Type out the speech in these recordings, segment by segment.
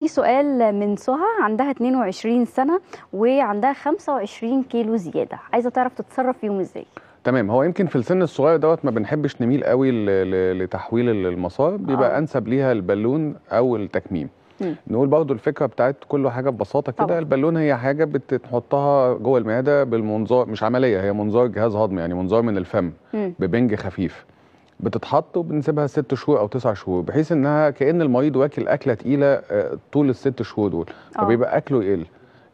في سؤال من سهى عندها 22 سنة وعندها 25 كيلو زيادة عايزة تعرف تتصرف فيهم ازاي تمام هو يمكن في السن الصغير دوت ما بنحبش نميل قوي لتحويل المسار بيبقى آه. انسب ليها البالون او التكميم مم. نقول برضو الفكره بتاعت كل حاجه ببساطه كده البالون هي حاجه بتحطها جوه المعده بالمنظار مش عمليه هي منظار جهاز هضمي يعني منظار من الفم ببنج خفيف بتتحط وبنسيبها ست شهور او تسع شهور بحيث انها كان المريض واكل اكله تقيله آه، طول الست شهور دول آه. فبيبقى اكله يقل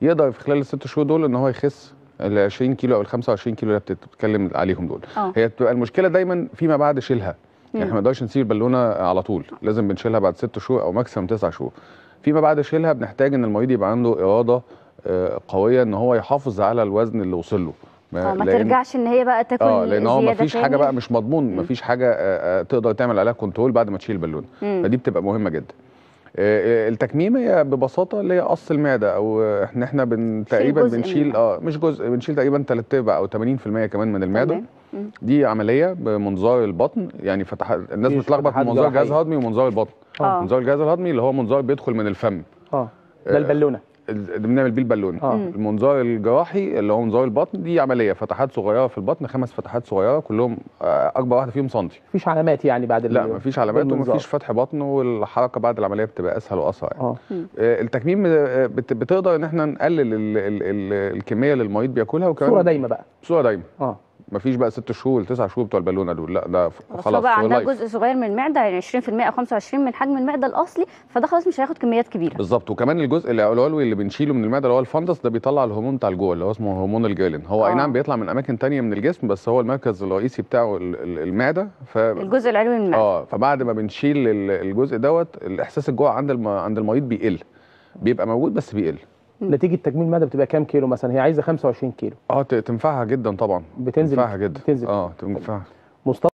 يقدر في خلال الست شهور دول ان هو يخس ال 20 كيلو او ال 25 كيلو اللي بتتكلم عليهم دول أوه. هي بتبقى المشكله دايما فيما بعد شيلها يعني احنا ما نقدرش نسيب البالونه على طول لازم بنشيلها بعد ست شهور او ماكسيموم تسع شهور فيما بعد شيلها بنحتاج ان المريض يبقى عنده اراده آه، قويه ان هو يحافظ على الوزن اللي وصل له ما, آه، ترجعش ان هي بقى تاكل اه لان هو مفيش حاجه بقى مش مضمون مفيش حاجه آه، آه، تقدر تعمل عليها كنترول بعد ما تشيل البالونه فدي بتبقى مهمه جدا التكميم هي ببساطه اللي هي قص المعده او ان احنا بن تقريبا بنشيل اه مش جزء بنشيل تقريبا ثلاث ارباع او 80% كمان من المعده دي عمليه بمنظار البطن يعني فتح الناس بتلخبط منظار الجهاز الهضمي ومنظار البطن آه. منظار الجهاز الهضمي اللي هو منظار بيدخل من الفم اه ده البالونه اللي بنعمل بيه البالون آه. المنظار الجراحي اللي هو منظار البطن دي عمليه فتحات صغيره في البطن خمس فتحات صغيره كلهم آه، اكبر واحده فيهم سنتي مفيش علامات يعني بعد لا مفيش علامات ومفيش فتح بطن والحركه بعد العمليه بتبقى اسهل واسرع يعني. آه. آه، التكميم آه، بتقدر ان احنا نقلل الكميه اللي المريض بياكلها وكمان صوره دايمه بقى صوره دايمه آه. مفيش بقى ست شهور تسع شهور بتوع البالونه دول لا ده خلاص بقى عندها جزء صغير من المعده يعني 20% او 25 من حجم المعده الاصلي فده خلاص مش هياخد كميات كبيره بالظبط وكمان الجزء العلوي اللي بنشيله من المعده اللي هو الفندس ده بيطلع الهرمون بتاع الجوع اللي هو اسمه هرمون الجالين هو اي آه. نعم بيطلع من اماكن ثانيه من الجسم بس هو المركز الرئيسي بتاعه المعده ف الجزء العلوي من المعده اه فبعد ما بنشيل الجزء دوت الاحساس الجوع عند عند المريض بيقل بيبقى موجود بس بيقل نتيجه تجميل المعده بتبقى كام كيلو مثلا هي عايزه 25 كيلو اه تنفعها جدا طبعا بتنزل تنفعها جدا بتنزل اه تنفعها مصطفى